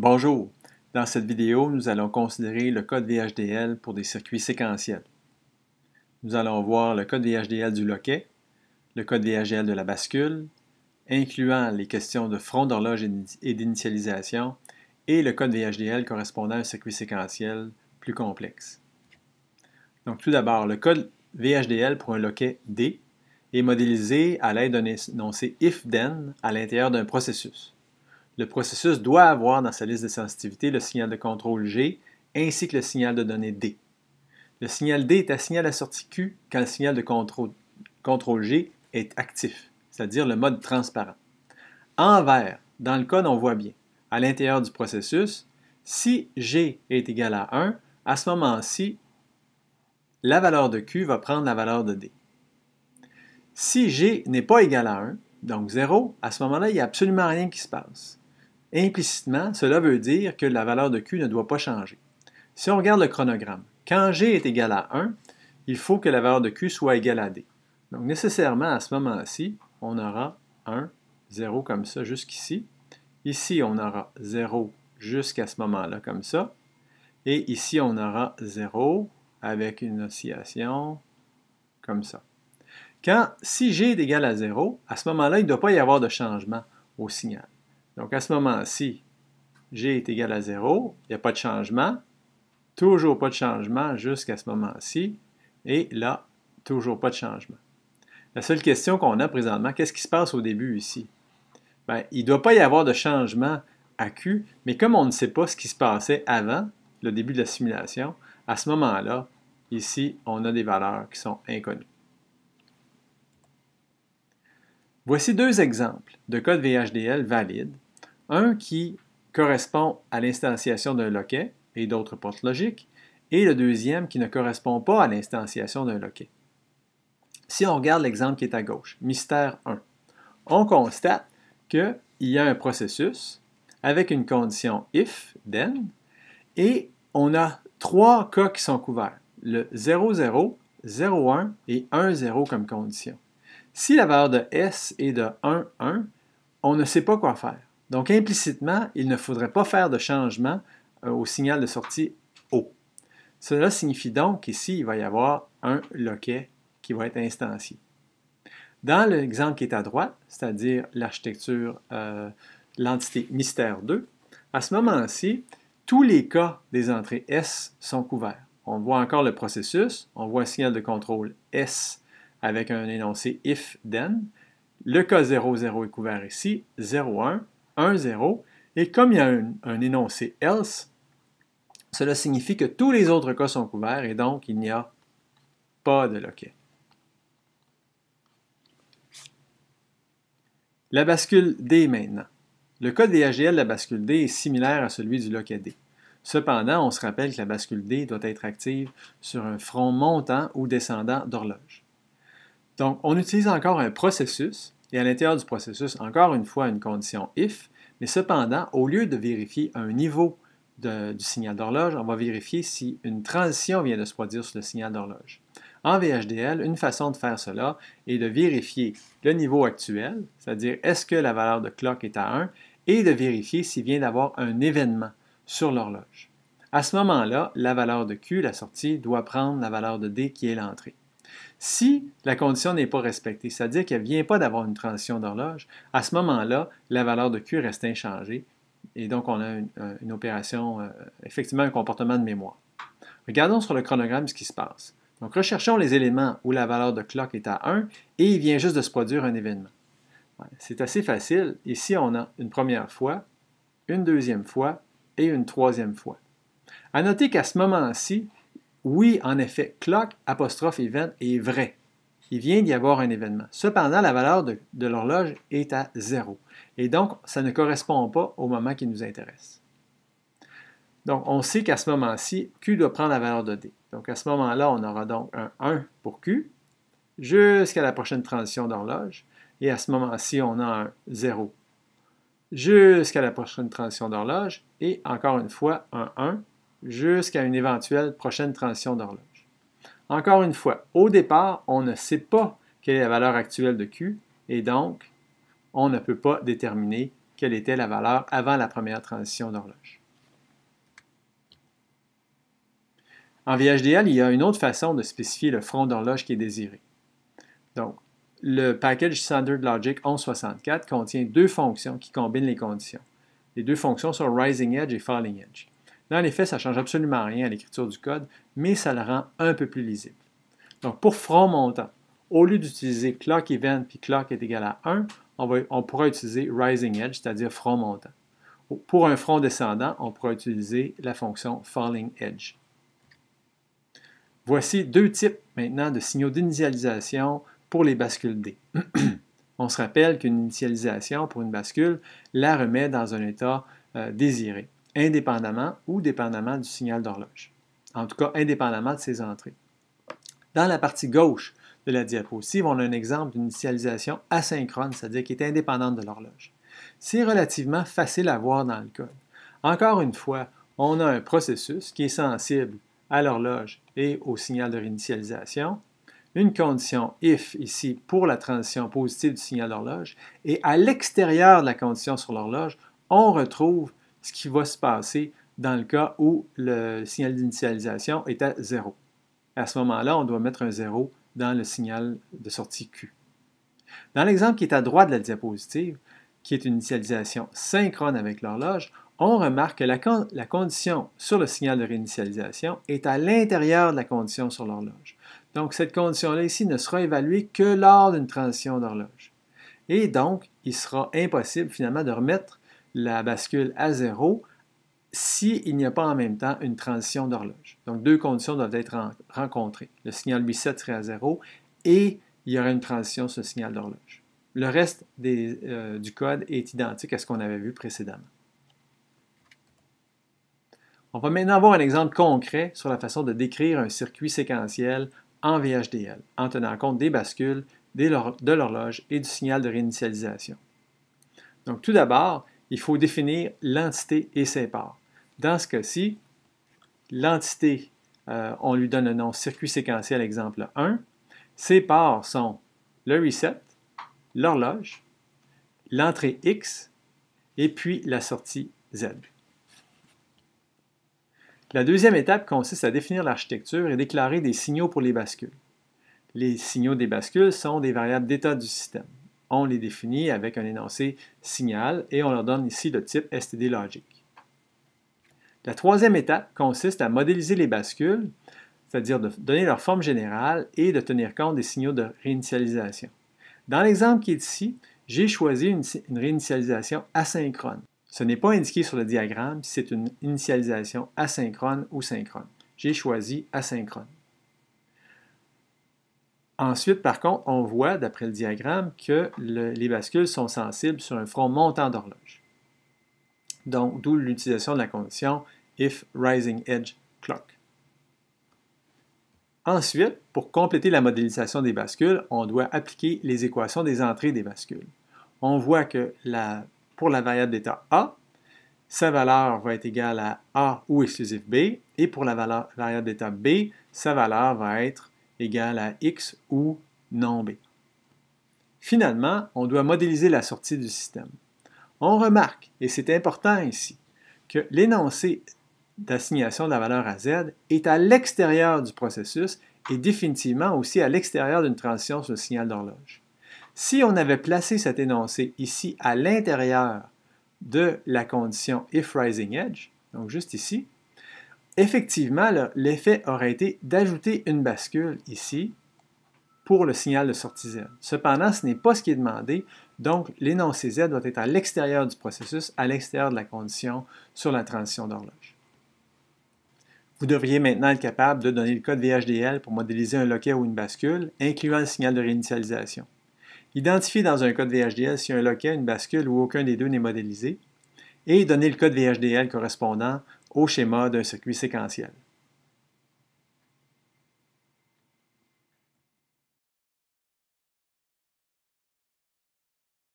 Bonjour! Dans cette vidéo, nous allons considérer le code VHDL pour des circuits séquentiels. Nous allons voir le code VHDL du loquet, le code VHDL de la bascule, incluant les questions de front d'horloge et d'initialisation, et le code VHDL correspondant à un circuit séquentiel plus complexe. Donc tout d'abord, le code VHDL pour un loquet D est modélisé à l'aide d'un énoncé if-then à l'intérieur d'un processus. Le processus doit avoir dans sa liste de sensitivité le signal de contrôle G ainsi que le signal de données D. Le signal D est assigné à la sortie Q quand le signal de contrôle, contrôle G est actif, c'est-à-dire le mode transparent. En vert, dans le code, on voit bien, à l'intérieur du processus, si G est égal à 1, à ce moment-ci, la valeur de Q va prendre la valeur de D. Si G n'est pas égal à 1, donc 0, à ce moment-là, il n'y a absolument rien qui se passe. Implicitement, cela veut dire que la valeur de Q ne doit pas changer. Si on regarde le chronogramme, quand G est égal à 1, il faut que la valeur de Q soit égale à D. Donc nécessairement, à ce moment-ci, on aura 1, 0 comme ça jusqu'ici. Ici, on aura 0 jusqu'à ce moment-là comme ça. Et ici, on aura 0 avec une oscillation comme ça. Quand si G est égal à 0, à ce moment-là, il ne doit pas y avoir de changement au signal. Donc à ce moment-ci, g est égal à 0, il n'y a pas de changement, toujours pas de changement jusqu'à ce moment-ci, et là, toujours pas de changement. La seule question qu'on a présentement, qu'est-ce qui se passe au début ici? Bien, il ne doit pas y avoir de changement à Q, mais comme on ne sait pas ce qui se passait avant le début de la simulation, à ce moment-là, ici, on a des valeurs qui sont inconnues. Voici deux exemples de code VHDL valide un qui correspond à l'instanciation d'un loquet et d'autres portes logiques, et le deuxième qui ne correspond pas à l'instanciation d'un loquet. Si on regarde l'exemple qui est à gauche, mystère 1, on constate qu'il y a un processus avec une condition if, then, et on a trois cas qui sont couverts, le 00, 01 et 10 comme condition. Si la valeur de S est de 1, 1, on ne sait pas quoi faire. Donc implicitement, il ne faudrait pas faire de changement euh, au signal de sortie O. Cela signifie donc qu'ici, il va y avoir un loquet qui va être instancié. Dans l'exemple qui est à droite, c'est-à-dire l'architecture, euh, l'entité mystère 2, à ce moment-ci, tous les cas des entrées S sont couverts. On voit encore le processus, on voit un signal de contrôle S avec un énoncé if then. Le cas 00 est couvert ici, 01, 1, 0, et comme il y a un, énoncé else, cela signifie que tous les autres cas sont couverts et donc il n'y a pas de loquet. La bascule D maintenant. Le code des AGL de la bascule D est similaire à celui du loquet D. Cependant, on se rappelle que la bascule D doit être active sur un front montant ou descendant d'horloge. Donc, on utilise encore un processus et à l'intérieur du processus, encore une fois, une condition if, mais cependant, au lieu de vérifier un niveau du signal d'horloge, on va vérifier si une transition vient de se produire sur le signal d'horloge. En VHDL, une façon de faire cela est de vérifier le niveau actuel, c'est-à-dire est-ce que la valeur de clock est à 1, et de vérifier s'il vient d'avoir un événement sur l'horloge. À ce moment-là, la valeur de Q, la sortie, doit prendre la valeur de D qui est l'entrée. Si la condition n'est pas respectée, c'est-à-dire qu'elle ne vient pas d'avoir une transition d'horloge, à ce moment-là, la valeur de Q reste inchangée et donc on a une, euh, opération, euh, effectivement un comportement de mémoire. Regardons sur le chronogramme ce qui se passe. Donc recherchons les éléments où la valeur de clock est à 1 et il vient juste de se produire un événement. C'est assez facile. Ici, on a une première fois, une deuxième fois et une troisième fois. À noter qu'à ce moment-ci, oui, en effet, clock apostrophe event est vrai. Il vient d'y avoir un événement. Cependant, la valeur de, l'horloge est à 0. Et donc, ça ne correspond pas au moment qui nous intéresse. Donc, on sait qu'à ce moment-ci, Q doit prendre la valeur de D. Donc, à ce moment-là, on aura donc un 1 pour Q jusqu'à la prochaine transition d'horloge. Et à ce moment-ci, on a un 0 jusqu'à la prochaine transition d'horloge. Et encore une fois, un 1 jusqu'à une éventuelle prochaine transition d'horloge. Encore une fois, au départ, on ne sait pas quelle est la valeur actuelle de Q, et donc, on ne peut pas déterminer quelle était la valeur avant la première transition d'horloge. En VHDL, il y a une autre façon de spécifier le front d'horloge qui est désiré. Donc, le package Standard Logic 1164 contient deux fonctions qui combinent les conditions. Les deux fonctions sont Rising Edge et Falling Edge. Dans les faits, ça ne change absolument rien à l'écriture du code, mais ça le rend un peu plus lisible. Donc, pour front montant, au lieu d'utiliser clock event puis clock est égal à 1, on, va, on pourra utiliser rising edge, c'est-à-dire front montant. Pour un front descendant, on pourra utiliser la fonction falling edge. Voici deux types maintenant de signaux d'initialisation pour les bascules D. on se rappelle qu'une initialisation pour une bascule la remet dans un état euh, désiré indépendamment ou dépendamment du signal d'horloge. En tout cas, indépendamment de ses entrées. Dans la partie gauche de la diapositive, on a un exemple d'initialisation asynchrone, c'est-à-dire qui est indépendante de l'horloge. C'est relativement facile à voir dans le code. Encore une fois, on a un processus qui est sensible à l'horloge et au signal de réinitialisation, une condition if ici pour la transition positive du signal d'horloge, et à l'extérieur de la condition sur l'horloge, on retrouve ce qui va se passer dans le cas où le signal d'initialisation est à 0. À ce moment-là, on doit mettre un 0 dans le signal de sortie Q. Dans l'exemple qui est à droite de la diapositive, qui est une initialisation synchrone avec l'horloge, on remarque que la, la, condition sur le signal de réinitialisation est à l'intérieur de la condition sur l'horloge. Donc, cette condition-là ici ne sera évaluée que lors d'une transition d'horloge. Et donc, il sera impossible finalement de remettre la bascule à zéro s'il n'y a pas en même temps une transition d'horloge. Donc, deux conditions doivent être rencontrées. Le signal 8-7 serait à zéro et il y aura une transition sur le signal d'horloge. Le reste euh, du code est identique à ce qu'on avait vu précédemment. On va maintenant voir un exemple concret sur la façon de décrire un circuit séquentiel en VHDL, en tenant compte des bascules, de l'horloge et du signal de réinitialisation. Donc tout d'abord, il faut définir l'entité et ses parts. Dans ce cas-ci, l'entité, euh, on lui donne le nom circuit séquentiel exemple 1. Ses parts sont le reset, l'horloge, l'entrée X et puis la sortie Z. La deuxième étape consiste à définir l'architecture et déclarer des signaux pour les bascules. Les signaux des bascules sont des variables d'état du système on les définit avec un énoncé signal et on leur donne ici le type STD Logic. La troisième étape consiste à modéliser les bascules, c'est-à-dire de donner leur forme générale et de tenir compte des signaux de réinitialisation. Dans l'exemple qui est ici, j'ai choisi une, réinitialisation asynchrone. Ce n'est pas indiqué sur le diagramme si c'est une initialisation asynchrone ou synchrone. J'ai choisi asynchrone. Ensuite, par contre, on voit, d'après le diagramme, que les bascules sont sensibles sur un front montant d'horloge. Donc, d'où l'utilisation de la condition if rising edge clock. Ensuite, pour compléter la modélisation des bascules, on doit appliquer les équations des entrées des bascules. On voit que pour la variable d'état A, sa valeur va être égale à A ou exclusif B, et pour la valeur, variable d'état B, sa valeur va être égal à x ou non b. Finalement, on doit modéliser la sortie du système. On remarque, et c'est important ici, que l'énoncé d'assignation de la valeur à z est à l'extérieur du processus et définitivement aussi à l'extérieur d'une transition sur le signal d'horloge. Si on avait placé cet énoncé ici à l'intérieur de la condition if rising edge, donc juste ici, Effectivement, l'effet aurait été d'ajouter une bascule ici pour le signal de sortie Z. Cependant, ce n'est pas ce qui est demandé, donc l'énoncé Z doit être à l'extérieur du processus, à l'extérieur de la condition sur la transition d'horloge. Vous devriez maintenant être capable de donner le code VHDL pour modéliser un loquet ou une bascule, incluant le signal de réinitialisation. Identifiez dans un code VHDL si un loquet, une bascule ou aucun des deux n'est modélisé, et donner le code VHDL correspondant au schéma d'un circuit séquentiel.